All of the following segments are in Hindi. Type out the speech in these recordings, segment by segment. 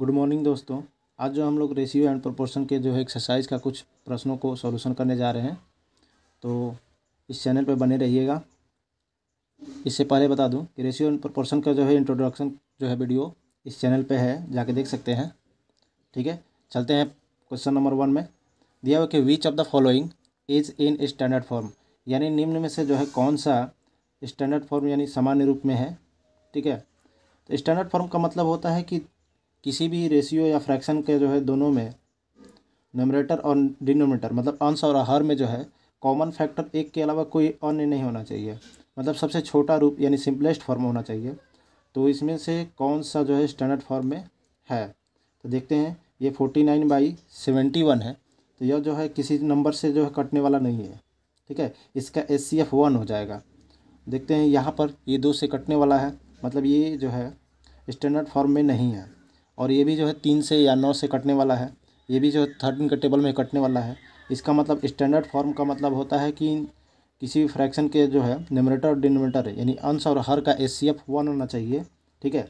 गुड मॉर्निंग दोस्तों आज जो हम लोग रेशियो एंड प्रोपोर्शन के जो है एक्सरसाइज का कुछ प्रश्नों को सॉल्यूशन करने जा रहे हैं तो इस चैनल पर बने रहिएगा इससे पहले बता दूं कि रेशियो एंड प्रोपोर्शन का जो है इंट्रोडक्शन जो है वीडियो इस चैनल पे है जाके देख सकते हैं ठीक है चलते हैं क्वेश्चन नंबर वन में दिया हुआ कि which of the following is in standard form यानी निम्न में से जो है कौन सा स्टैंडर्ड फॉर्म यानी सामान्य रूप में है ठीक है तो स्टैंडर्ड फॉर्म का मतलब होता है कि किसी भी रेशियो या फ्रैक्शन के जो है दोनों में नोमरेटर और डिनोमेटर मतलब अंश और हर में जो है कॉमन फैक्टर एक के अलावा कोई अन्य नहीं होना चाहिए मतलब सबसे छोटा रूप यानी सिंपलेस्ट फॉर्म होना चाहिए तो इसमें से कौन सा जो है स्टैंडर्ड फॉर्म में है तो देखते हैं ये forty nine by seventy one है तो यह जो है किसी नंबर से जो है कटने वाला नहीं है ठीक है इसका एस सी एफ वन हो जाएगा देखते हैं यहाँ पर ये दो से कटने वाला है मतलब ये जो है स्टैंडर्ड फॉर्म में नहीं है और ये भी जो है तीन से या नौ से कटने वाला है ये भी जो है थर्टीन के टेबल में कटने वाला है इसका मतलब स्टैंडर्ड फॉर्म का मतलब होता है कि किसी भी फ्रैक्शन के जो है नमरेटर और डिनोमेटर यानी अंश और हर का एस सी एफ वन होना चाहिए ठीक है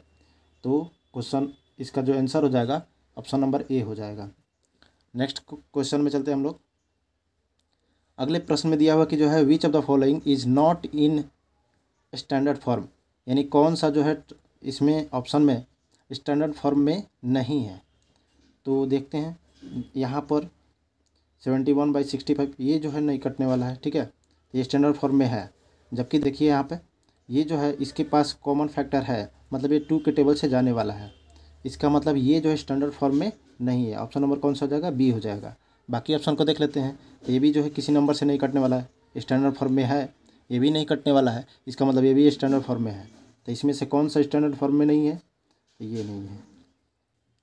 तो क्वेश्चन इसका जो आंसर हो जाएगा ऑप्शन नंबर ए हो जाएगा नेक्स्ट क्वेश्चन में चलते हैं हम लोग अगले प्रश्न में दिया हुआ कि जो है which of the following is not in standard form यानी कौन सा जो है इसमें ऑप्शन में स्टैंडर्ड फॉर्म में नहीं है तो देखते हैं यहाँ पर seventy one by sixty five ये जो है नहीं कटने वाला है ठीक है ये स्टैंडर्ड फॉर्म में है जबकि देखिए यहाँ पे ये जो है इसके पास कॉमन फैक्टर है मतलब ये टू के टेबल से जाने वाला है इसका मतलब ये जो है स्टैंडर्ड फॉर्म में नहीं है ऑप्शन नंबर कौन सा हो जाएगा बी हो जाएगा बाकी ऑप्शन को देख लेते हैं ये भी जो है किसी नंबर से नहीं कटने वाला है स्टैंडर्ड फॉर्म में है ये भी नहीं कटने वाला है इसका मतलब ये भी स्टैंडर्ड फॉर्म में है तो इसमें से कौन सा स्टैंडर्ड फॉर्म में नहीं है ये नहीं है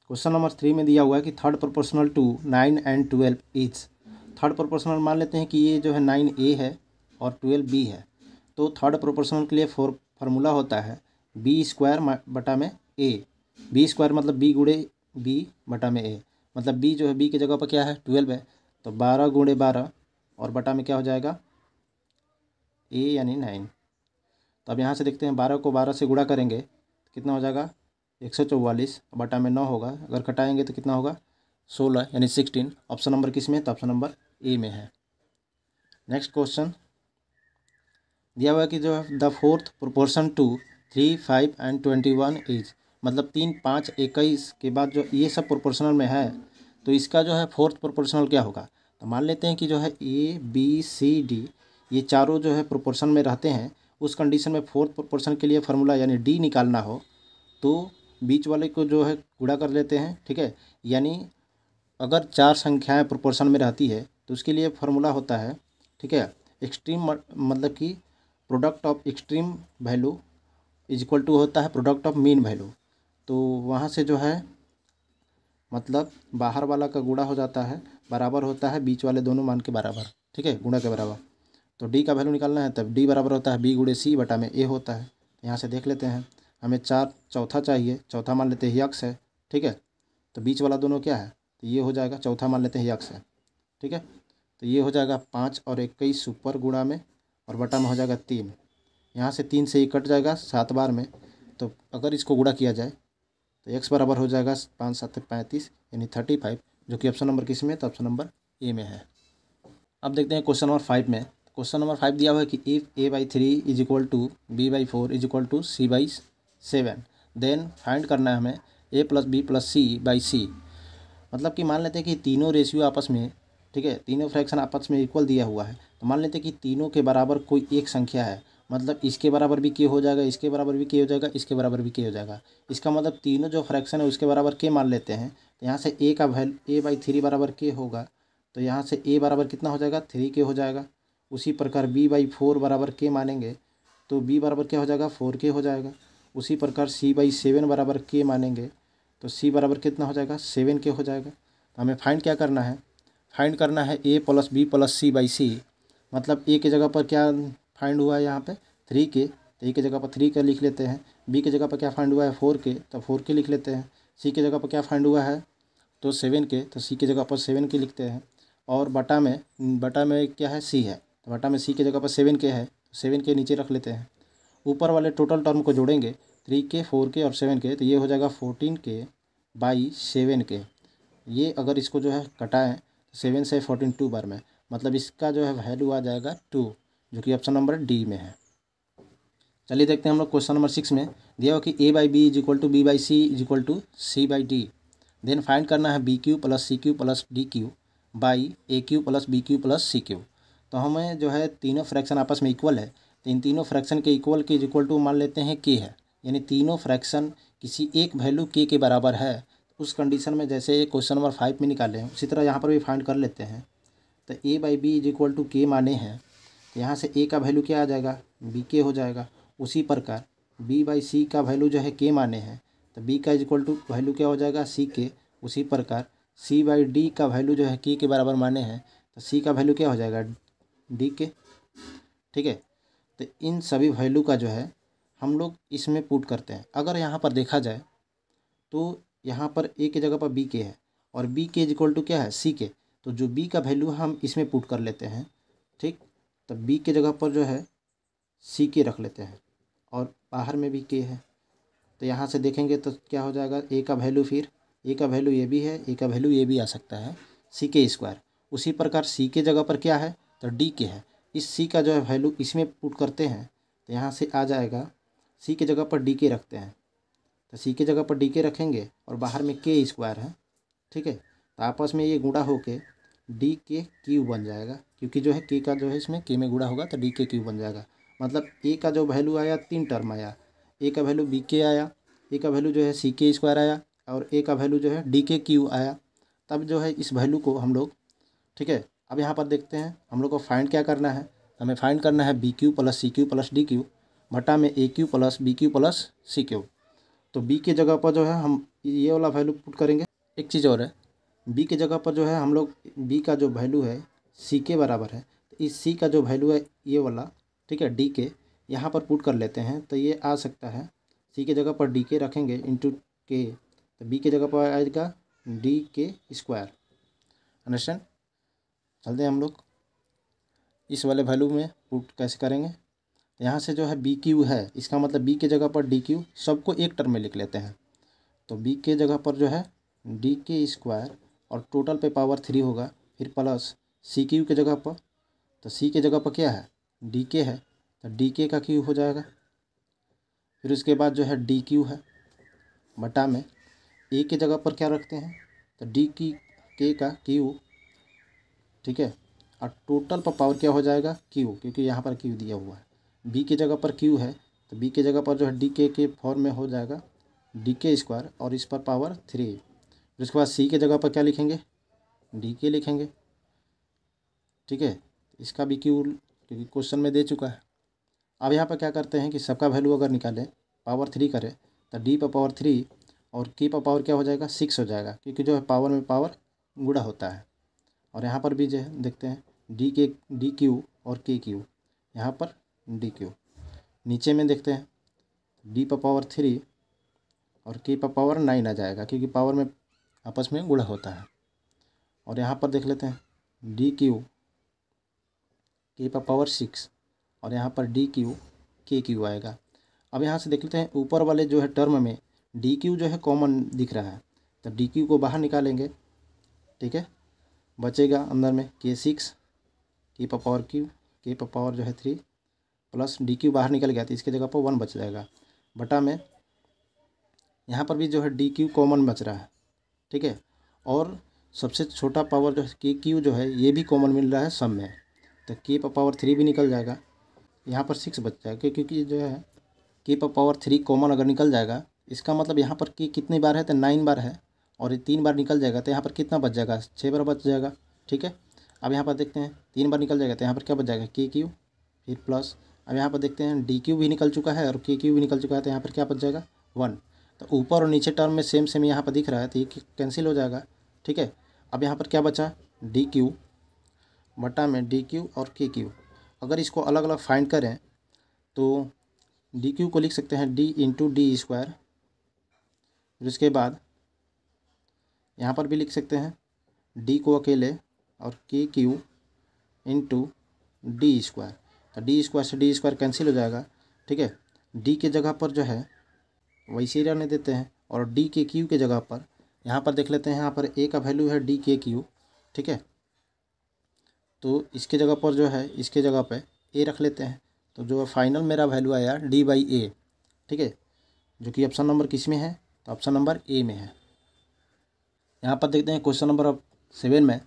क्वेश्चन नंबर थ्री में दिया हुआ है कि third proportional to nine and twelve is third proportional मान लेते हैं कि ये जो है नाइन ए है और ट्वेल्व बी है तो थर्ड प्रोपोर्शनल के लिए फोर फार्मूला होता है बी स्क्वायर बटा में ए बी स्क्वायर मतलब बी गुड़े बी बटा में ए मतलब बी जो है बी की जगह पर क्या है ट्वेल्व है तो बारह गुड़े बारह और बटा में क्या हो जाएगा ए यानी नाइन तो अब यहाँ से देखते हैं बारह को बारह से गुड़ा करेंगे तो कितना हो जाएगा एक सौ चौवालीस बटा में नौ होगा अगर कटाएंगे तो कितना होगा सोलह यानी सिक्सटीन ऑप्शन नंबर किस में तो ऑप्शन नंबर ए में है नेक्स्ट क्वेश्चन दिया हुआ कि जो है the fourth proportion to three five and twenty one is मतलब तीन पाँच इक्कीस के बाद जो ये सब प्रोपोर्शनल में है तो इसका जो है फोर्थ प्रोपोर्शनल क्या होगा तो मान लेते हैं कि जो है ए बी सी डी ये चारों जो है प्रोपोर्शन में रहते हैं उस कंडीशन में फोर्थ प्रोपोर्शन के लिए फार्मूला यानी डी निकालना हो तो बीच वाले को जो है कूड़ा कर लेते हैं ठीक है यानी अगर चार संख्याएं प्रोपोर्शन में रहती है तो उसके लिए फार्मूला होता है ठीक है एक्सट्रीम मतलब कि product of extreme value is equal to होता है प्रोडक्ट ऑफ मीन वैल्यू तो वहाँ से जो है मतलब बाहर वाला का गुड़ा हो जाता है बराबर होता है बीच वाले दोनों मान के बराबर ठीक है गुणा के बराबर तो डी का वैल्यू निकालना है तब डी बराबर होता है बी गुड़े सी बटा में ए होता है यहाँ से देख लेते हैं हमें चार चौथा चाहिए चौथा मान लेते हैं यक्स है ठीक है तो बीच वाला दोनों क्या है तो ये हो जाएगा चौथा मान लेते हैं यक्स है ठीक है तो ये हो जाएगा पाँच और इक्कीस सुपर गुणा में और बटा में हो जाएगा तीन यहाँ से तीन से ही कट जाएगा सात बार में तो अगर इसको गुणा किया जाए तो एक्स बराबर हो जाएगा पाँच सात पैंतीस यानी थर्टी फाइव जो कि ऑप्शन नंबर किस में है तो ऑप्शन नंबर ए में है अब देखते हैं क्वेश्चन नंबर फाइव में क्वेश्चन नंबर फाइव दिया हुआ है कि if A by three is equal to B by four is equal to C by seven then find करना है हमें A plus B plus C by C मतलब कि मान लेते हैं कि तीनों रेशियो आपस में ठीक है तीनों फ्रैक्शन आपस में इक्वल दिया हुआ है तो मान लेते हैं कि तीनों के बराबर कोई एक संख्या है मतलब इसके बराबर भी के हो जाएगा इसके बराबर भी के हो जाएगा इसके बराबर भी के हो जाएगा इसका मतलब तीनों जो फ्रैक्शन है उसके बराबर के मान लेते हैं तो यहाँ से ए का वैल्यू ए बाई थ्री बराबर के होगा तो यहाँ से ए बराबर कितना हो जाएगा थ्री के हो जाएगा उसी प्रकार बी बाई फोर बराबर के मानेंगे तो बी बराबर क्या हो जाएगा फोर के हो जाएगा उसी प्रकार सी बाई सेवन बराबर के मानेंगे तो सी बराबर कितना हो जाएगा सेवन के हो जाएगा तो हमें फाइंड क्या करना है फाइंड करना है A plus B plus C by C मतलब ए के जगह पर क्या फाइंड हुआ है यहाँ पर थ्री के तो ए के जगह पर थ्री के लिख लेते हैं बी के जगह पर क्या फाइंड हुआ है फोर के तो फोर के लिख लेते हैं सी के जगह पर क्या फाइंड हुआ है तो सेवन के तो सी के जगह पर सेवन के लिखते हैं और बटा में बटा में क्या है सी है तो बटा में सी के जगह पर सेवन के है सेवन तो के नीचे रख लेते हैं ऊपर वाले टोटल टर्म को जोड़ेंगे थ्री के फोर के और सेवन के तो ये हो जाएगा फोर्टीन के बाई सेवन के ये अगर इसको जो है कटाएँ तो सेवन से फोर्टीन टू बार में मतलब इसका जो है वैल्यू आ जाएगा टू जो कि ऑप्शन नंबर डी में है चलिए देखते हैं हम लोग क्वेश्चन नंबर सिक्स में दिया कि A by B is equal to B by C is equal to C by D then find करना है B cube plus C cube plus D cube by A cube plus B cube plus C cube तो हमें जो है तीनों फ्रैक्शन आपस में इक्वल है तो इन तीनों फ्रैक्शन के इक्वल के इज इक्वल टू मान लेते हैं के है यानी तीनों फ्रैक्शन किसी एक वैल्यू के के बराबर है उस कंडीशन में जैसे क्वेश्चन नंबर फाइव में निकाले हैं उसी तरह यहाँ पर भी फाइंड कर लेते हैं तो A by B is equal to K माने हैं तो यहाँ से ए का वैल्यू क्या आ जाएगा बी के हो जाएगा उसी प्रकार बी बाई सी का वैल्यू जो है के माने हैं तो बी का इज इक्वल टू वैल्यू क्या हो जाएगा सी के उसी प्रकार सी बाई डी का वैल्यू जो है के के बराबर माने हैं तो सी का वैल्यू क्या हो जाएगा डी के ठीक है तो इन सभी वैल्यू का जो है हम लोग इसमें पुट करते हैं अगर यहाँ पर देखा जाए तो यहाँ पर ए के जगह पर बी के है और बी के इज इक्वल टू क्या है सी के तो जो बी का वैल्यू हम इसमें पुट कर लेते हैं ठीक तो बी के जगह पर जो है सी के रख लेते हैं और बाहर में भी के है तो यहाँ से देखेंगे तो क्या हो जाएगा ए का वैल्यू फिर ए का वैल्यू ये भी है ए का वैल्यू ये भी आ सकता है सी के स्क्वायर उसी प्रकार सी के जगह पर क्या है तो डी के है इस सी का जो है वैल्यू इसमें पुट करते हैं तो यहाँ से आ जाएगा सी के जगह पर डी के रखते हैं तो सी के जगह पर डी के रखेंगे और बाहर में के स्क्वायर है ठीक है तो आपस में ये गुड़ा होके डी के क्यू बन जाएगा क्योंकि जो है के का जो है इसमें के में गुड़ा होगा तो डी के क्यू बन जाएगा मतलब ए का जो वैल्यू आया तीन टर्म आया ए का वैल्यू बी के आया ए का वैल्यू जो है सी के स्क्वायर आया और ए का वैल्यू जो है डी के क्यू आया तब जो है इस वैल्यू को हम लोग ठीक है अब यहाँ पर देखते हैं हम लोग को फाइंड क्या करना है तो हमें फाइंड करना है B cube plus C cube plus D cube भट्टा में A cube plus B cube plus C cube तो बी के जगह पर जो है हम ये वाला वैल्यू पुट करेंगे एक चीज़ और है बी के जगह पर जो है हम लोग बी का जो वैल्यू है सी के बराबर है तो इस सी का जो वैल्यू है ये वाला ठीक है डी के यहाँ पर पुट कर लेते हैं तो ये आ सकता है सी के जगह पर डी के रखेंगे इंटू के तो बी के जगह पर आएगा डी के स्क्वायर अंडरस्टैंड चलते हैं हम लोग इस वाले वैल्यू में पुट कैसे करेंगे यहाँ से जो है बी क्यू है इसका मतलब बी के जगह पर डी क्यू सबको एक टर्म में लिख लेते हैं तो बी के जगह पर जो है डी के स्क्वायर और टोटल पे पावर थ्री होगा फिर प्लस सी क्यू के जगह पर तो सी के जगह पर क्या है डी के है तो डी के का क्यू हो जाएगा फिर उसके बाद जो है डी क्यू है बटा में ए के जगह पर क्या रखते हैं तो डी की के का क्यू ठीक है और टोटल पर पावर क्या हो जाएगा क्यू क्योंकि यहाँ पर क्यू दिया हुआ है बी के जगह पर क्यू है तो बी के जगह पर जो है डी के के फॉर्म में हो जाएगा डी के स्क्वायर और इस पर पावर थ्री फिर उसके बाद सी के जगह पर क्या लिखेंगे डी के लिखेंगे ठीक है इसका भी क्यू क्योंकि क्वेश्चन में दे चुका है अब यहाँ पर क्या करते हैं कि सबका वैल्यू अगर निकालें पावर थ्री करें तो डी पर पावर थ्री और के पर पावर क्या हो जाएगा सिक्स हो जाएगा क्योंकि जो है पावर में पावर गुड़ा होता है और यहाँ पर भी जो है देखते हैं डी के डी क्यू और के क्यू यहाँ पर डी क्यू नीचे में देखते हैं डी पर पावर थ्री और के पर पावर नाइन आ जाएगा क्योंकि पावर में आपस में गुड़ा होता है और यहाँ पर देख लेते हैं डी क्यू के पर पावर सिक्स और यहाँ पर डी क्यू के क्यू आएगा अब यहाँ से देख लेते हैं ऊपर वाले जो है टर्म में डी क्यू जो है कॉमन दिख रहा है तब डी क्यू को बाहर निकालेंगे ठीक है बचेगा अंदर में के सिक्स के पावर क्यू के पावर जो है थ्री प्लस डी क्यू बाहर निकल गया तो इसकी जगह पर वन बच जाएगा बटा में यहाँ पर भी जो है डी क्यू कॉमन बच रहा है ठीक है और सबसे छोटा पावर जो है के क्यू जो है ये भी कॉमन मिल रहा है सम में तो के पावर थ्री भी निकल जाएगा यहाँ पर सिक्स बच जाएगा क्योंकि जो है के पावर थ्री कॉमन अगर निकल जाएगा इसका मतलब यहाँ पर के कितनी बार है तो नाइन बार है और ये तीन बार निकल जाएगा तो यहाँ पर कितना बच जाएगा छः बार बच जाएगा ठीक है अब यहाँ पर देखते हैं तीन बार निकल जाएगा तो यहाँ पर क्या बच जाएगा के क्यू फिर प्लस अब यहाँ पर देखते हैं डी क्यू भी निकल चुका है और के क्यू भी निकल चुका है तो यहाँ पर क्या बच जाएगा वन तो ऊपर और नीचे टर्म में सेम सेम यहाँ पर दिख रहा है तो ये कैंसिल हो जाएगा ठीक है अब यहाँ पर क्या बचा डी क्यू बटा में डी क्यू और के क्यू अगर इसको अलग अलग फाइंड करें तो डी क्यू को लिख सकते हैं डी इंटू डी स्क्वायर फिर उसके बाद यहाँ पर भी लिख सकते हैं डी को अकेले और K cube into D square तो डी स्क्वायर से डी स्क्वायर कैंसिल हो जाएगा ठीक है डी के जगह पर जो है वैसे ही रहने देते हैं और डी के क्यू के जगह पर यहाँ पर देख लेते हैं यहाँ पर ए का वैल्यू है डी के क्यू ठीक है तो इसके जगह पर जो है इसके जगह पर ए रख लेते हैं तो जो फाइनल मेरा वैल्यू आया डी बाई ए ठीक है जो कि ऑप्शन नंबर किस में है तो ऑप्शन नंबर ए में है यहाँ पर देखते हैं क्वेश्चन नंबर सेवन में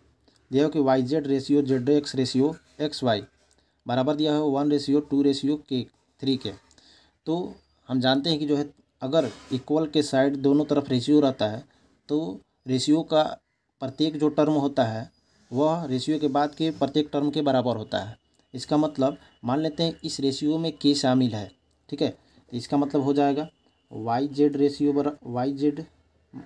दिया हो कि Y Z ratio Z X ratio X Y बराबर दिया हो one ratio two ratio K three K तो हम जानते हैं कि जो है अगर इक्वल के साइड दोनों तरफ रेशियो रहता है तो रेशियो का प्रत्येक जो टर्म होता है वह रेशियो के बाद के प्रत्येक टर्म के बराबर होता है इसका मतलब मान लेते हैं इस रेशियो में के शामिल है ठीक है तो इसका मतलब हो जाएगा वाई जेड रेशियो बरा Y Z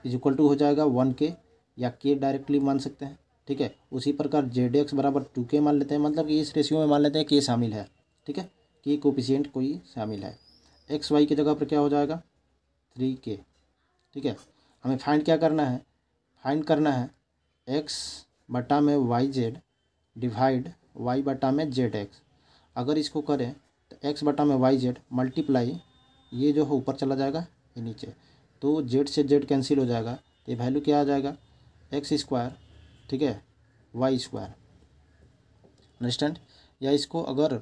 is equal to हो जाएगा वन के या के डायरेक्टली मान सकते हैं ठीक है उसी प्रकार जेड एक्स बराबर टू के मान लेते हैं मतलब कि इस रेशियो में मान लेते हैं के शामिल है ठीक है के कोपिशियंट कोई शामिल है एक्स वाई की जगह पर क्या हो जाएगा थ्री के ठीक है हमें फाइंड क्या करना है फाइंड करना है एक्स बटा में वाई जेड डिवाइड वाई बटा में जेड एक्स अगर इसको करें तो एक्स बटा में वाई जेड मल्टीप्लाई ये जो है ऊपर चला जाएगा ये नीचे तो जेड से जेड कैंसिल हो जाएगा तो ये वैल्यू क्या आ जाएगा एक्स स्क्वायर ठीक है वाई स्क्वायर अंडरस्टैंड या इसको अगर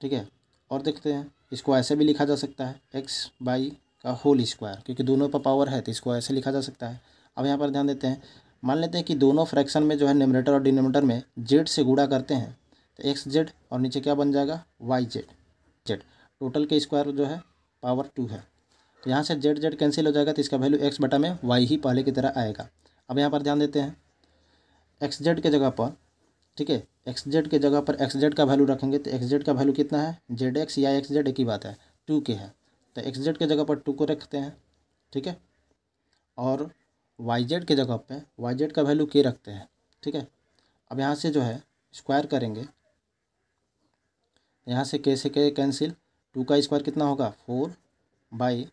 ठीक है और देखते हैं इसको ऐसे भी लिखा जा सकता है एक्स बाई का होल स्क्वायर क्योंकि दोनों पर पावर है तो इसको ऐसे लिखा जा सकता है अब यहाँ पर ध्यान देते हैं मान लेते हैं कि दोनों फ्रैक्शन में जो है निमरेटर और डिनोमेटर में जेड से गुड़ा करते हैं तो एक्स जेड और नीचे क्या बन जाएगा वाई जेड जेड टोटल के स्क्वायर जो है पावर टू है तो यहाँ से जेड जेड कैंसिल हो जाएगा तो इसका वैल्यू एक्स बटा में वाई ही पहले की तरह आएगा अब यहाँ पर ध्यान देते हैं एक्स जेड के जगह पर ठीक है एक्स जेड के जगह पर एक्स जेड का वैल्यू रखेंगे तो एक्स जेड का वैल्यू कितना है जेड एक्स या एक्स जेड एक ही बात है टू के है तो एक्स जेड के जगह पर टू को रखते हैं ठीक है और वाई जेड के जगह पर वाई जेड का वैल्यू के रखते हैं ठीक है अब यहाँ से जो है स्क्वायर करेंगे यहाँ से के से के कैंसिल टू का स्क्वायर कितना होगा फोर बाई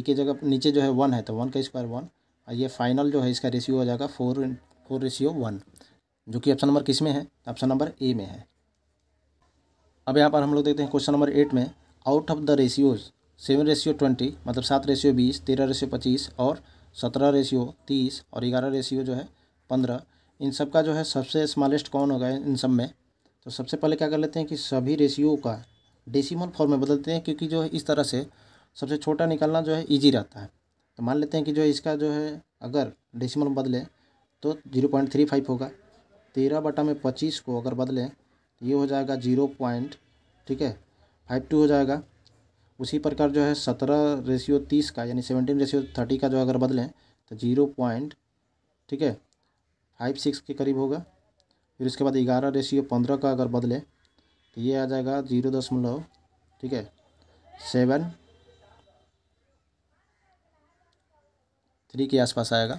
के की जगह नीचे जो है वन है तो वन का स्क्वायर वन और ये फाइनल जो है इसका रेशियो हो जाएगा फोर फोर रेशियो वन जो कि ऑप्शन नंबर किस में है ऑप्शन नंबर ए में है अब यहाँ पर हम लोग देखते हैं क्वेश्चन नंबर एट में out of the ratios seven ratio twenty मतलब सात रेशियो बीस तेरह रेशियो पच्चीस और सत्रह रेशियो तीस और ग्यारह रेशियो जो है पंद्रह इन सब का जो है सबसे स्मॉलेस्ट कौन होगा इन सब में तो सबसे पहले क्या कर लेते हैं कि सभी रेशियो का डेसिमल फॉर्म में बदलते हैं क्योंकि जो है इस तरह से सबसे छोटा निकालना जो है ईजी रहता है तो मान लेते हैं कि जो इसका जो है अगर डेसिमल बदले तो जीरो पॉइंट थ्री फाइव होगा तेरह बटा में पच्चीस को अगर बदलें तो ये हो जाएगा जीरो पॉइंट ठीक है फाइव टू हो जाएगा उसी प्रकार जो है सत्रह रेशियो तीस का यानी सेवनटीन रेशियो थर्टी का जो अगर बदलें तो जीरो पॉइंट ठीक है फाइव सिक्स के करीब होगा फिर उसके बाद ग्यारह रेशियो पंद्रह का अगर बदलें तो ये आ जाएगा जीरो दशमलव ठीक है सेवन थ्री के आसपास आएगा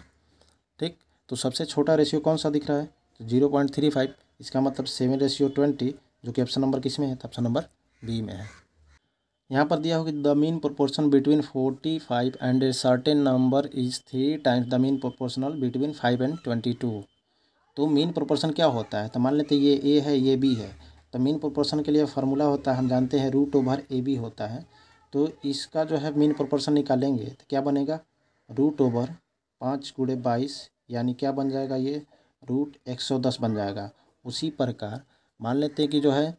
ठीक तो सबसे छोटा रेशियो कौन सा दिख रहा है तो जीरो पॉइंट थ्री फाइव इसका मतलब सेवन रेशियो ट्वेंटी जो कि ऑप्शन नंबर किस में है तो ऑप्शन नंबर बी में है यहाँ पर दिया हो कि the mean proportion between forty five and a certain number is three times the mean proportional between five and twenty two तो मीन प्रोपोर्शन क्या होता है तो मान लेते ये ए है ये बी है तो मीन प्रोपोर्शन के लिए फार्मूला होता है हम जानते हैं रूट ओवर ए बी होता है तो इसका जो है मीन प्रोपोर्शन निकालेंगे तो क्या बनेगा रूट ओवर पाँच गुड़े बाईस यानी क्या बन जाएगा ये रूट एक सौ दस बन जाएगा उसी प्रकार मान लेते हैं कि जो है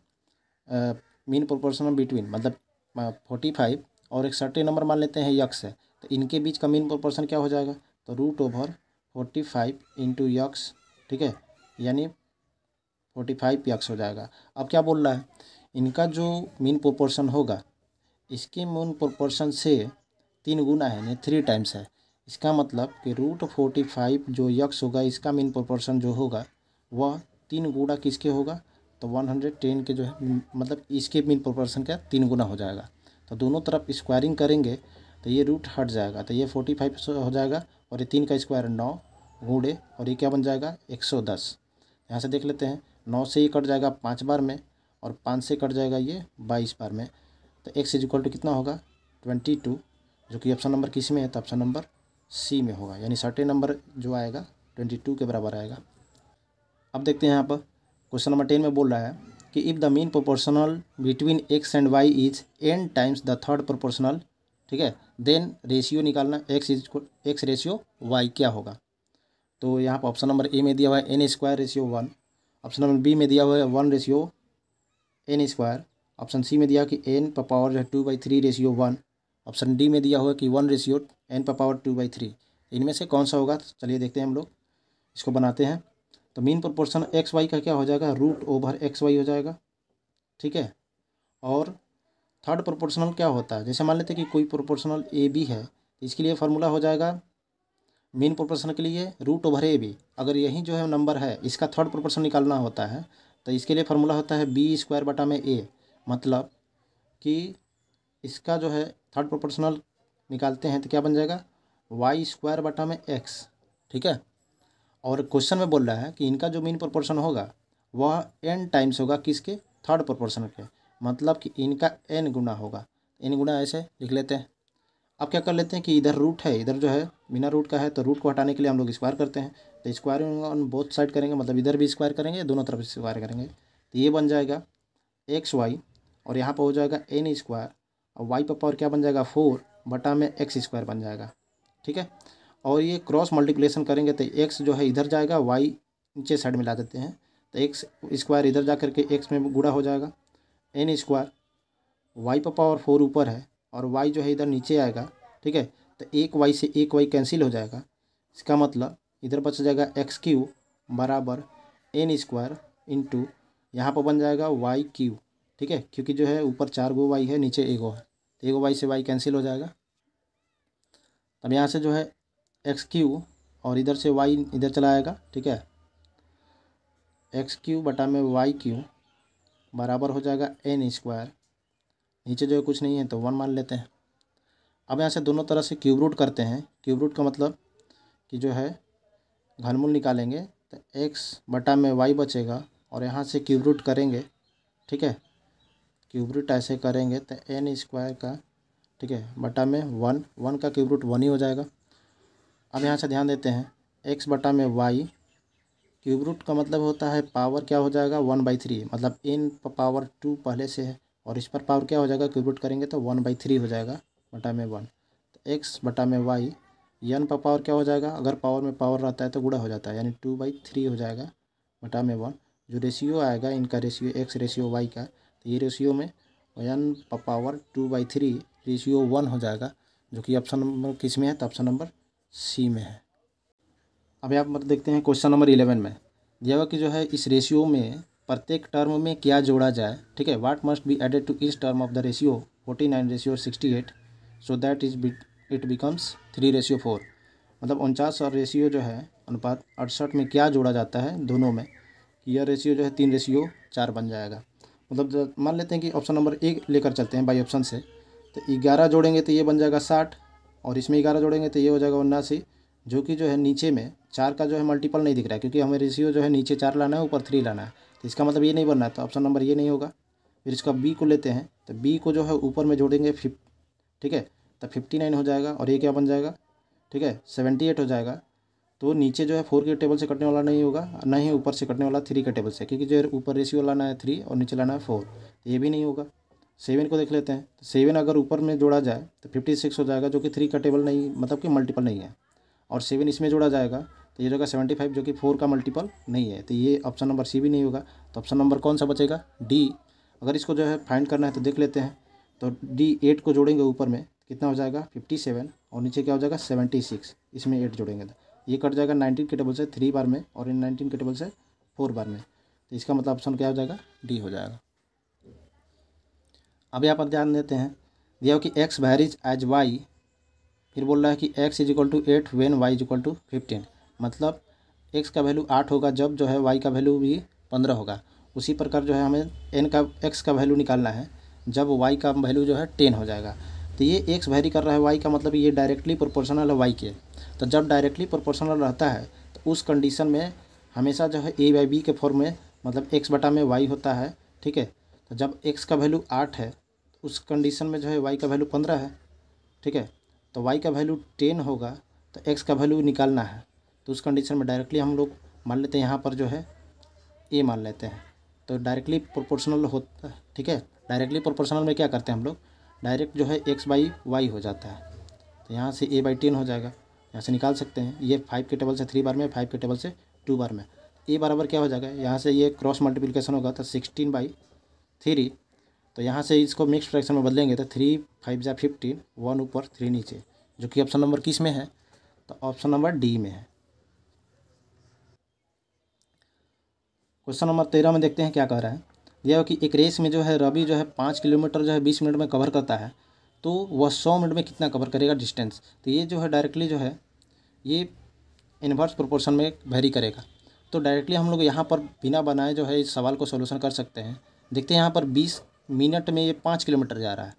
मीन प्रोपोर्शनल बिटवीन मतलब फोर्टी फाइव और एक सर्टे नंबर मान लेते हैं यक्स है तो इनके बीच का मीन प्रोपोर्शन क्या हो जाएगा तो root over forty five into X ठीक है यानी फोर्टी फाइव यक्स हो जाएगा अब क्या बोल रहा है इनका जो मीन प्रोपोर्शन होगा इसके मीन प्रोपोर्शन से तीन गुना है यानी थ्री टाइम्स है इसका मतलब कि रूट फोर्टी फाइव जो यक्स होगा इसका मीन प्रोपोर्शन जो होगा वह तीन गुणा किसके होगा तो वन हंड्रेड टेन के जो है मतलब इसके मीन प्रोपोर्शन का तीन गुना हो जाएगा तो दोनों तरफ स्क्वायरिंग करेंगे तो ये रूट हट जाएगा तो ये फोर्टी फाइव हो जाएगा और ये तीन का स्क्वायर नौ गुड़े और ये क्या बन जाएगा एक सौ दस यहाँ से देख लेते हैं नौ से ये कट जाएगा पाँच बार में और पाँच से कट जाएगा ये बाईस बार में तो एक्स इज टू कितना होगा ट्वेंटी टू जो कि ऑप्शन नंबर किस में है तो ऑप्शन नंबर सी में होगा यानी सर्टे नंबर जो आएगा ट्वेंटी टू के बराबर आएगा अब देखते हैं यहाँ पर क्वेश्चन नंबर टेन में बोल रहा है कि if the mean proportional between X and Y is N times the third proportional ठीक है देन रेशियो निकालना X is X ratio Y क्या होगा तो यहाँ पर ऑप्शन नंबर ए में दिया हुआ है N square ratio one option number B में दिया हुआ है one ratio N square option C में दिया कि एन पावर जो है two by three ratio one option D में दिया हुआ है कि वन रेशियो एन पर पावर टू बाई थ्री इनमें से कौन सा होगा तो चलिए देखते हैं हम लोग इसको बनाते हैं तो मीन प्रोपोर्शन एक्स वाई का क्या हो जाएगा रूट ओवर एक्स वाई हो जाएगा ठीक है और थर्ड प्रोपोर्शनल क्या होता है जैसे मान लेते हैं कि कोई प्रोपोर्शनल ए बी है तो इसके लिए फार्मूला हो जाएगा मेन प्रोपोर्शन के लिए रूट ओवर ए बी अगर यही जो है नंबर है इसका थर्ड प्रोपोर्शन निकालना होता है तो इसके लिए फार्मूला होता है बी स्क्वायर बटा में ए मतलब कि इसका जो है थर्ड प्रोपोर्शनल निकालते हैं तो क्या बन जाएगा वाई स्क्वायर बटा में एक्स ठीक है और क्वेश्चन में बोल रहा है कि इनका जो मीन प्रोपोर्शन होगा वह एन टाइम्स होगा किसके थर्ड प्रोपोर्शन के मतलब कि इनका एन गुना होगा एन गुना ऐसे लिख लेते हैं अब क्या कर लेते हैं कि इधर रूट है इधर जो है बिना रूट का है तो रूट को हटाने के लिए हम लोग स्क्वायर करते हैं तो स्क्वायर ऑन बोथ साइड करेंगे मतलब इधर भी स्क्वायर करेंगे दोनों तरफ स्क्वायर करेंगे तो ये बन जाएगा एक्स वाई और यहाँ पर हो जाएगा एन स्क्वायर और वाई पर पावर क्या बन जाएगा फोर बटा में एक्स स्क्वायर बन जाएगा ठीक है और ये क्रॉस मल्टीप्लेसन करेंगे तो एक्स जो है इधर जाएगा वाई नीचे साइड में ला देते हैं तो एक्स स्क्वायर इधर जा करके एक्स में गुड़ा हो जाएगा एन स्क्वायर वाई पर पावर फोर ऊपर है और वाई जो है इधर नीचे आएगा ठीक है तो एक वाई से एक वाई कैंसिल हो जाएगा इसका मतलब इधर बच जाएगा एक्स क्यू बराबर एन स्क्वायर इंटू यहाँ पर बन जाएगा वाई क्यू ठीक है क्योंकि जो है ऊपर चार गो वाई है नीचे एगो गो है तो वाई से वाई कैंसिल हो जाएगा अब यहाँ से जो है एक्स क्यू और इधर से वाई इधर चला आएगा ठीक है एक्स क्यू बटा में वाई क्यू बराबर हो जाएगा एन स्क्वायर नीचे जो है कुछ नहीं है तो वन मान लेते हैं अब यहाँ से दोनों तरह से क्यूब रूट करते हैं क्यूब रूट का मतलब कि जो है घनमूल निकालेंगे तो एक्स बटा में वाई बचेगा और यहाँ से क्यूब रूट करेंगे ठीक है क्यूब रूट ऐसे करेंगे तो एन स्क्वायर का ठीक है बटा में वन वन का क्यूब रूट वन ही हो जाएगा अब यहाँ से ध्यान देते हैं एक्स बटा में वाई क्यूब रूट का मतलब होता है पावर क्या हो जाएगा वन बाई थ्री मतलब इन पावर टू पहले से है और इस पर पावर क्या हो जाएगा क्यूब रूट करेंगे तो वन बाई थ्री हो जाएगा बटा में वन तो एक्स बटा में वाई यन पर पावर क्या हो जाएगा अगर पावर में पावर रहता है तो गुड़ा हो जाता है यानी टू बाई थ्री हो जाएगा बटा में वन जो रेशियो आएगा इनका रेशियो एक्स रेशियो वाई का तो ये रेशियो में N power two by three ratio one हो जाएगा जो कि ऑप्शन नंबर किस में है तो ऑप्शन नंबर सी में है अभी आप मतलब देखते हैं क्वेश्चन नंबर इलेवन में दिया हुआ कि जो है इस रेशियो में प्रत्येक टर्म में क्या जोड़ा जाए ठीक है what must be added to this term of the ratio forty nine ratio sixty eight so that is it becomes three ratio four मतलब उनचास और रेशियो जो है अनुपात अड़सठ में क्या जोड़ा जाता है दोनों में यह रेशियो जो है तीन रेशियो चार बन जाएगा मतलब मान लेते हैं कि ऑप्शन नंबर एक लेकर चलते हैं बाई ऑप्शन से तो ग्यारह जोड़ेंगे तो ये बन जाएगा साठ और इसमें ग्यारह जोड़ेंगे तो ये हो जाएगा उन्नासी जो कि जो है नीचे में चार का जो है मल्टीपल नहीं दिख रहा है क्योंकि हमें रेशियो जो है नीचे चार लाना है ऊपर थ्री लाना है तो इसका मतलब ये नहीं बनना है तो ऑप्शन नंबर ये नहीं होगा फिर इसका बी को लेते हैं तो बी को जो है ऊपर में जोड़ेंगे फिफ ठीक है तो फिफ्टी नाइन हो जाएगा और ये क्या बन जाएगा ठीक है सेवेंटी एट हो जाएगा तो नीचे जो है फोर के टेबल से कटने वाला नहीं होगा न ही ऊपर से कटने वाला थ्री के टेबल से क्योंकि जो है ऊपर रेशियो लाना है थ्री और नीचे लाना है फोर तो ये भी नहीं होगा सेवन को देख लेते हैं तो सेवन अगर ऊपर में जोड़ा जाए तो फिफ्टी सिक्स हो जाएगा जो कि थ्री का टेबल नहीं मतलब कि मल्टीपल नहीं है और सेवन इसमें जोड़ा जाएगा तो ये जगह सेवेंटी फाइव जो कि फोर का मल्टीपल नहीं है तो ये ऑप्शन नंबर सी भी नहीं होगा तो ऑप्शन नंबर कौन सा बचेगा डी अगर इसको जो है फाइंड करना है तो देख लेते हैं तो डी एट को जोड़ेंगे ऊपर में कितना हो जाएगा फिफ्टी सेवन और नीचे क्या हो जाएगा सेवेंटी सिक्स इसमें एट जोड़ेंगे तो ये कट जाएगा नाइनटीन के टेबल से थ्री बार में और इन नाइनटीन के टेबल से फोर बार में तो इसका मतलब ऑप्शन क्या हो जाएगा डी हो जाएगा अब यहाँ पर ध्यान देते हैं दिया हो कि एक्स वैरिज एज वाई फिर बोल रहा है कि x is equal to eight when y is equal to fifteen मतलब एक्स का वैल्यू आठ होगा जब जो है वाई का वैल्यू भी पंद्रह होगा उसी प्रकार जो है हमें एन का एक्स का वैल्यू निकालना है जब वाई का वैल्यू जो है टेन हो जाएगा तो ये एक्स वैरी कर रहा है वाई का मतलब ये डायरेक्टली प्रोपोर्शनल है वाई के तो जब डायरेक्टली प्रोपोर्शनल रहता है तो उस कंडीशन में हमेशा जो है ए बाई बी के फॉर्म में मतलब एक्स बटा में वाई होता है ठीक है तो जब एक्स का वैल्यू आठ है तो उस कंडीशन में जो है वाई का वैल्यू पंद्रह है ठीक है तो वाई का वैल्यू टेन होगा तो एक्स का वैल्यू निकालना है तो उस कंडीशन में डायरेक्टली हम लोग मान लेते हैं यहाँ पर जो है ए मान लेते हैं तो डायरेक्टली प्रोपोर्शनल होता है ठीक है डायरेक्टली प्रोपोर्शनल में क्या करते हैं हम लोग डायरेक्ट जो है एक्स बाई वाई हो जाता है तो यहाँ से ए बाई टेन हो जाएगा यहाँ से निकाल सकते हैं ये फाइव के टेबल से थ्री बार में फाइव के टेबल से टू बार में ए बराबर क्या हो जाएगा यहाँ से ये क्रॉस मल्टीप्लिकेशन होगा तो सिक्सटीन बाई थ्री तो यहाँ से इसको मिक्स फ्रैक्शन में बदलेंगे तो थ्री फाइव या फिफ्टीन वन ऊपर थ्री नीचे जो कि ऑप्शन नंबर किस में है तो ऑप्शन नंबर डी में है क्वेश्चन नंबर तेरह में देखते हैं क्या कह रहा है दिया कि एक रेस में जो है रवि जो है पाँच किलोमीटर जो है बीस मिनट में कवर करता है तो वह सौ मिनट में कितना कवर करेगा डिस्टेंस तो ये जो है डायरेक्टली जो है ये इन्वर्स प्रोपोर्शन में वेरी करेगा तो डायरेक्टली हम लोग यहाँ पर बिना बनाए जो है इस सवाल को सोल्यूशन कर सकते हैं देखते हैं यहाँ पर बीस मिनट में ये पाँच किलोमीटर जा रहा है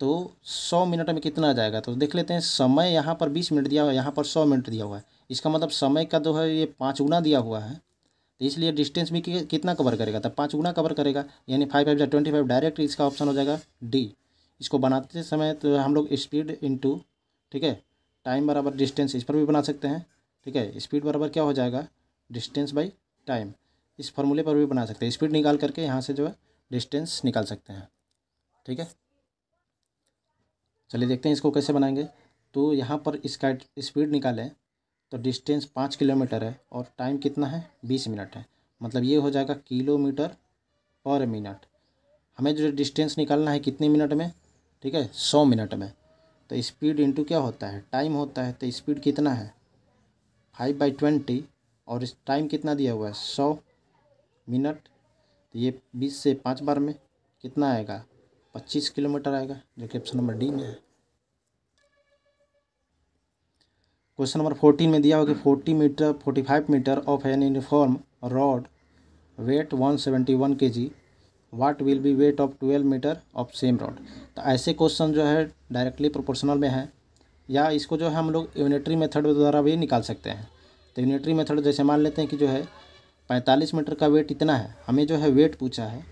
तो सौ मिनट में कितना जाएगा तो देख लेते हैं समय यहाँ पर बीस मिनट दिया हुआ है यहाँ पर सौ मिनट दिया हुआ है इसका मतलब समय का जो है ये पाँच गुना दिया हुआ है तो इसलिए डिस्टेंस भी कितना कवर करेगा तो पाँच गुना कवर करेगा यानी फाइव फाइव या ट्वेंटी फाइव डायरेक्ट इसका ऑप्शन हो जाएगा डी इसको बनाते समय तो हम लोग स्पीड इंटू ठीक है टाइम बराबर डिस्टेंस इस पर भी बना सकते हैं ठीक है स्पीड बराबर क्या हो जाएगा डिस्टेंस बाई टाइम इस फॉर्मूले पर भी बना सकते हैं स्पीड निकाल करके यहाँ से जो है डिस्टेंस निकाल सकते हैं ठीक है चलिए देखते हैं इसको कैसे बनाएंगे तो यहाँ पर इसका स्पीड निकालें तो डिस्टेंस पाँच किलोमीटर है और टाइम कितना है बीस मिनट है मतलब ये हो जाएगा किलोमीटर पर मिनट हमें जो डिस्टेंस निकालना है कितने मिनट में ठीक है सौ मिनट में तो स्पीड इंटू क्या होता है टाइम होता है तो स्पीड कितना है फाइव बाई ट्वेंटी और इस टाइम कितना दिया हुआ है सौ मिनट तो ये बीस से पाँच बार में कितना आएगा पच्चीस किलोमीटर आएगा जो कि ऑप्शन नंबर डी में है क्वेश्चन नंबर फोर्टीन में दिया हुआ कि forty metre forty five metre of an uniform rod weight one seventy one K G what will be weight of twelve metre of same rod तो ऐसे क्वेश्चन जो है डायरेक्टली प्रोपोर्शनल में है या इसको जो है हम लोग यूनिटरी मेथड द्वारा भी निकाल सकते हैं तो यूनिटरी मेथड जैसे मान लेते हैं कि जो है पैंतालीस मीटर का वेट इतना है हमें जो है वेट पूछा है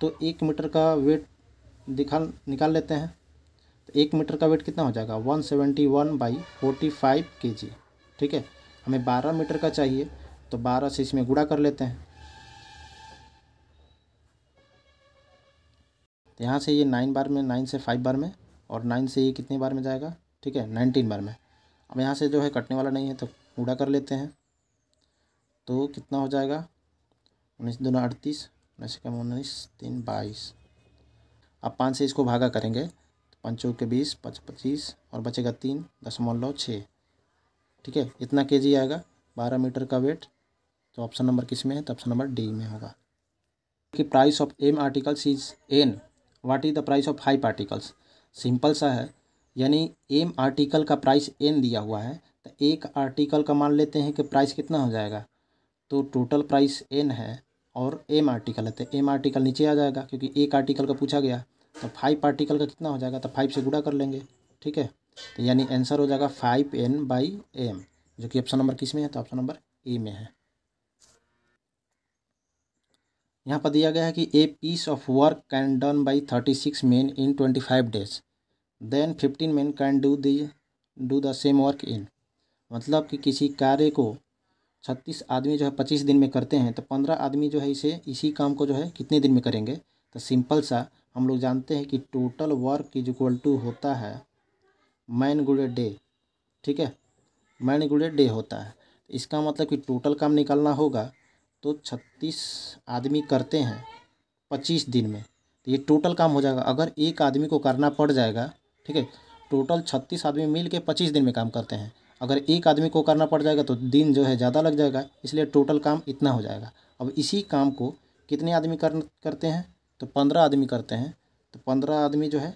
तो एक मीटर का वेट दिखा निकाल लेते हैं तो एक मीटर का वेट कितना हो जाएगा one seventy one by forty five K G ठीक है हमें बारह मीटर का चाहिए तो बारह से इसमें गुड़ा कर लेते हैं तो यहाँ से ये नाइन बार में नाइन से फाइव बार में और नाइन से ये कितनी बार में जाएगा ठीक है नाइनटीन बार में अब यहाँ से जो है कटने वाला नहीं है तो गुड़ा कर लेते हैं तो कितना हो जाएगा उन्नीस दोनों अड़तीस उन्नीस कम उन्नीस तीन बाईस अब पाँच से इसको भागा करेंगे तो पंचों के बीस पच पच्चीस और बचेगा तीन दशमलव छः ठीक है इतना के जी आएगा बारह मीटर का वेट तो ऑप्शन नंबर किस में है तो ऑप्शन नंबर डी में होगा कि price of m articles is n what is the price of five articles simple सा है यानी एम आर्टिकल का प्राइस एन दिया हुआ है तो एक आर्टिकल का मान लेते हैं कि प्राइस कितना हो जाएगा तो टोटल प्राइस एन है और एम आर्टिकल है तो एम आर्टिकल नीचे आ जाएगा क्योंकि एक आर्टिकल का पूछा गया तो फाइव आर्टिकल का कितना हो जाएगा तो फाइव से गुड़ा कर लेंगे ठीक है तो यानी आंसर हो जाएगा फाइव एन बाई एम जो कि ऑप्शन नंबर किस में है तो ऑप्शन नंबर ए में है यहाँ पर दिया गया है कि a piece of work can done by thirty six men in twenty five days then fifteen men can do do do the same work in मतलब कि किसी कार्य को छत्तीस आदमी जो है पच्चीस दिन में करते हैं तो पंद्रह आदमी जो है इसे इसी काम को जो है कितने दिन में करेंगे तो सिंपल सा हम लोग जानते हैं कि total work is equal to होता है मैन गुडेड डे ठीक है मैन गुडेड डे होता है इसका मतलब कि टोटल काम निकालना होगा तो छत्तीस आदमी करते हैं पच्चीस दिन में तो ये टोटल काम हो जाएगा अगर एक आदमी को करना पड़ जाएगा ठीक है टोटल छत्तीस आदमी मिल के पच्चीस दिन में काम करते हैं अगर एक आदमी को करना पड़ जाएगा तो दिन जो है ज़्यादा लग जाएगा इसलिए टोटल काम इतना हो जाएगा अब इसी काम को कितने आदमी कर करते हैं तो पंद्रह आदमी करते हैं तो पंद्रह आदमी जो है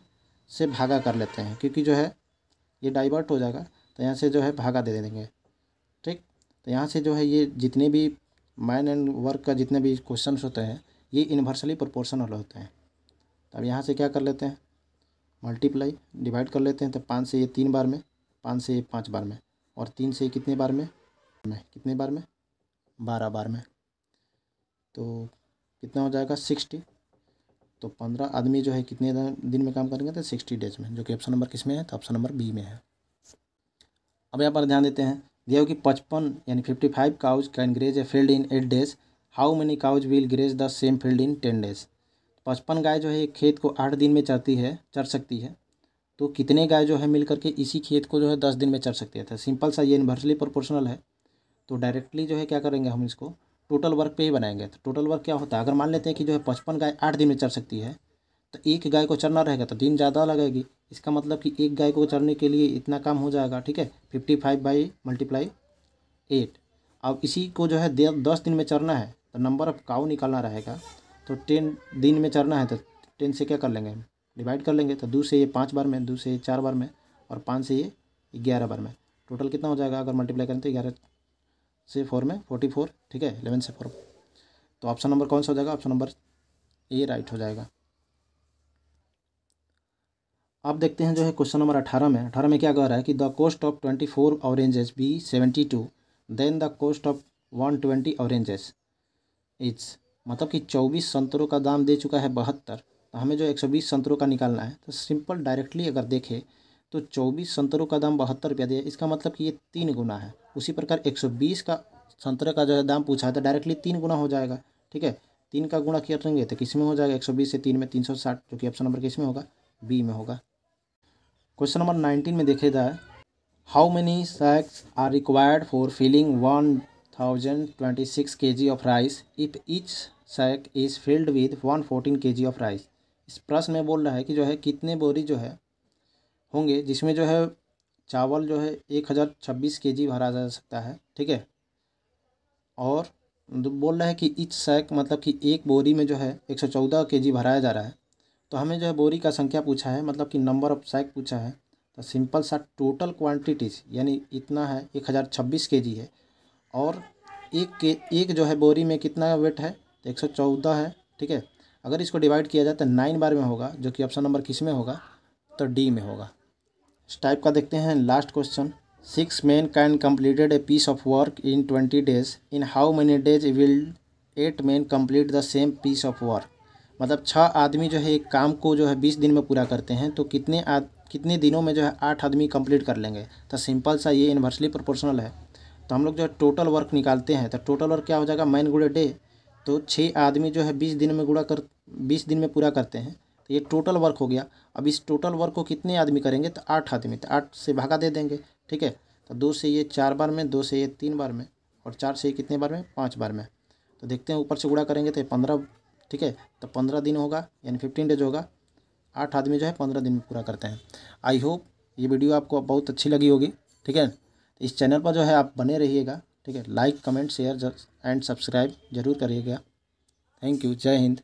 से भागा कर लेते हैं क्योंकि जो है ये डाइवर्ट हो जाएगा तो यहाँ से जो है भागा दे देंगे ठीक तो यहाँ से जो है ये जितने भी मैन एंड वर्क का जितने भी क्वेश्चन होते हैं ये इन्वर्सली प्रोपोर्शनल होते हैं तो अब यहाँ से क्या कर लेते हैं मल्टीप्लाई डिवाइड कर लेते हैं तो पाँच से ये तीन बार में पाँच से ये पाँच बार में और तीन से कितने बार में में कितने बार में बारह बार में तो कितना हो जाएगा सिक्सटी तो पंद्रह आदमी जो है कितने दिन में काम करेंगे तो सिक्सटी डेज में जो कि ऑप्शन नंबर किस में है तो ऑप्शन नंबर बी में है अब यहाँ पर ध्यान देते हैं दिया हो कि पचपन यानी fifty five cows can graze a field in eight days how many cows will graze the same field in ten days पचपन गाय जो है खेत को आठ दिन में चरती है चर सकती है तो कितने गाय जो है मिल करके इसी खेत को जो है दस दिन में चर सकते थे तो सिंपल सा ये इन्वर्सली प्रोपोर्शनल है तो डायरेक्टली जो है क्या करेंगे हम इसको टोटल वर्क पे ही बनाएंगे तो टोटल वर्क क्या होता है अगर मान लेते हैं कि जो है पचपन गाय आठ दिन में चर सकती है तो एक गाय को चरना रहेगा तो दिन ज़्यादा लगेगी इसका मतलब कि एक गाय को चरने के लिए इतना काम हो जाएगा ठीक है fifty five by multiply eight अब इसी को जो है दस दिन में चरना है तो नंबर ऑफ काऊ निकालना रहेगा तो टेन दिन में चरना है तो टेन से क्या कर लेंगे हम डिवाइड कर लेंगे तो दो से ये पाँच बार में दो से ये चार बार में और पाँच से ये ग्यारह बार में टोटल कितना हो जाएगा अगर मल्टीप्लाई करें तो ग्यारह से फोर में फोर्टी फोर ठीक है एलेवन से फोर तो ऑप्शन नंबर कौन सा हो जाएगा ऑप्शन नंबर ए राइट हो जाएगा आप देखते हैं जो है क्वेश्चन नंबर अठारह में अठारह में क्या कह रहा है कि the cost of twenty four oranges be seventy two then the cost of one twenty oranges it's मतलब कि चौबीस संतरों का दाम दे चुका है बहत्तर तो हमें जो 120 संतरों का निकालना है तो सिंपल डायरेक्टली अगर देखें तो 24 संतरों का दाम बहत्तर रुपया दिया इसका मतलब कि ये तीन गुना है उसी प्रकार 120 का संतरे का जो है दाम पूछा है तो डायरेक्टली तीन गुना हो जाएगा ठीक है तीन का गुणा किया करेंगे तो, तो किस में हो जाएगा 120 से तीन में 360 जो कि ऑप्शन नंबर किस में होगा बी में होगा क्वेश्चन नंबर नाइनटीन में देखे जाए how many sacks are required for filling one thousand twenty six K G of rice if each sack is filled with one fourteen K G of rice इस प्रश्न में बोल रहा है कि जो है कितने बोरी जो है होंगे जिसमें जो है चावल जो है एक हज़ार छब्बीस के जी भरा जा सकता है ठीक है और बोल रहा है कि इच सैक मतलब कि एक बोरी में जो है एक सौ चौदह के जी भराया जा रहा है तो हमें जो है बोरी का संख्या पूछा है मतलब कि नंबर ऑफ सैक पूछा है तो सिंपल सा टोटल क्वान्टिटीज यानी इतना है एक हज़ार छब्बीस के जी है और एक के एक जो है बोरी में कितना वेट है एक सौ चौदह है ठीक है अगर इसको डिवाइड किया जाए तो नाइन बार में होगा जो कि ऑप्शन नंबर किस में होगा तो डी में होगा इस टाइप का देखते हैं last question six man can completed a piece of work in twenty days in how many days will eight man complete the same piece of work मतलब छः आदमी जो है एक काम को जो है बीस दिन में पूरा करते हैं तो कितने आद कितने दिनों में जो है आठ आदमी कम्प्लीट कर लेंगे तो सिंपल सा ये इन्वर्सली प्रोपोर्शनल है तो हम लोग जो है टोटल वर्क निकालते हैं तो टोटल वर्क क्या हो जाएगा मैन गुड़े डे तो छः आदमी जो है बीस दिन में गुड़ा कर बीस दिन में पूरा करते हैं तो ये टोटल वर्क हो गया अब इस टोटल वर्क को कितने आदमी करेंगे तो आठ आदमी तो आठ से भागा दे देंगे ठीक है तो दो से ये चार बार में दो से ये तीन बार में और चार से ये कितने बार में पाँच बार में तो देखते हैं ऊपर से गुड़ा करेंगे तो ये पंद्रह ठीक है तो पंद्रह दिन होगा यानी फिफ्टीन डेज होगा आठ आदमी जो है पंद्रह दिन में पूरा करते हैं आई होप ये वीडियो आपको बहुत अच्छी लगी होगी ठीक है इस चैनल पर जो है आप बने रहिएगा ठीक है like comment share and subscribe जरूर करिएगा थैंक यू जय हिंद